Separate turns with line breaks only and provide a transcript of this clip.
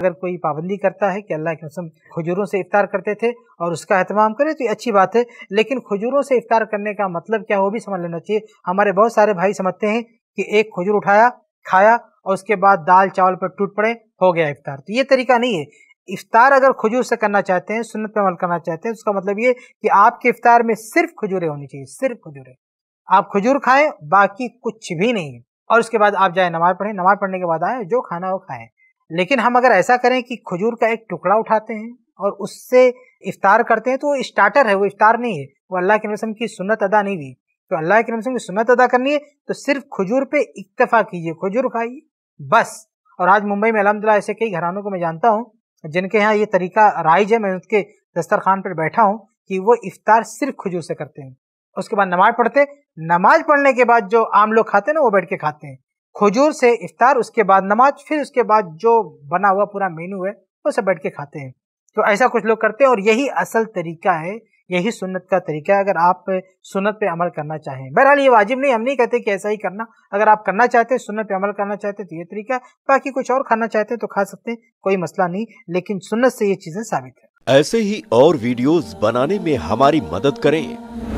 अगर कोई पाबंदी करता है कि अल्लाह के रसम खजूरों से इफ्तार करते थे और उसका अहतमाम करें तो ये अच्छी बात है लेकिन खजूरों से इफ्तार करने का मतलब क्या वो भी समझ लेना चाहिए हमारे बहुत सारे भाई समझते हैं कि एक खजूर उठाया खाया और उसके बाद दाल चावल पर टूट पड़े
हो गया इफ्तार तो
ये तरीका नहीं है इफ्तार अगर खजूर से करना चाहते हैं सुनत पर अमल करना चाहते हैं तो उसका मतलब ये कि आपके इफ्तार में सिर्फ खजूरें होनी चाहिए सिर्फ खजूरें आप खजूर खाएं बाकी कुछ भी नहीं और उसके बाद आप जाए नमाज पढ़ें नमाज पढ़ने के बाद आए जो खाना हो खाएं लेकिन हम अगर ऐसा करें कि खजूर का एक टुकड़ा उठाते हैं और उससे इफ्तार करते हैं तो वो स्टार्टर है वो इफ्तार नहीं है वो अल्लाह के नबी की सुनत अदा नहीं हुई तो अल्लाह के नबी की सुनत अदा करनी है तो सिर्फ खजूर पे इक्तफा कीजिए खजूर खाइए बस और आज मुंबई में अलहमदिल्ला ऐसे कई घरानों को मैं जानता हूँ जिनके यहाँ ये तरीका राइज है मैं दस्तर दस्तरखान पर बैठा हूँ कि वो इफ्तार सिर्फ खजूर से करते हैं उसके बाद नमाज पढ़ते नमाज पढ़ने के बाद जो आम लोग खाते हैं ना वो बैठ के खाते हैं खजूर से इफ्तार उसके बाद नमाज फिर उसके बाद जो बना हुआ पूरा मेनू है वो सब बैठ के खाते हैं तो ऐसा कुछ लोग करते हैं और यही असल तरीका है यही सुन्नत का तरीका है अगर आप सुन्नत पे अमल करना चाहें बहरहाल ये वाजिब नहीं हम नहीं कहते कि ऐसा ही करना अगर आप करना चाहते हैं सुन्नत पे अमल करना चाहते हैं तो ये तरीका है बाकी कुछ और खाना चाहते हैं तो खा सकते हैं कोई मसला नहीं लेकिन सुन्नत से ये चीज़ें साबित
है ऐसे ही और वीडियोस बनाने में हमारी मदद करें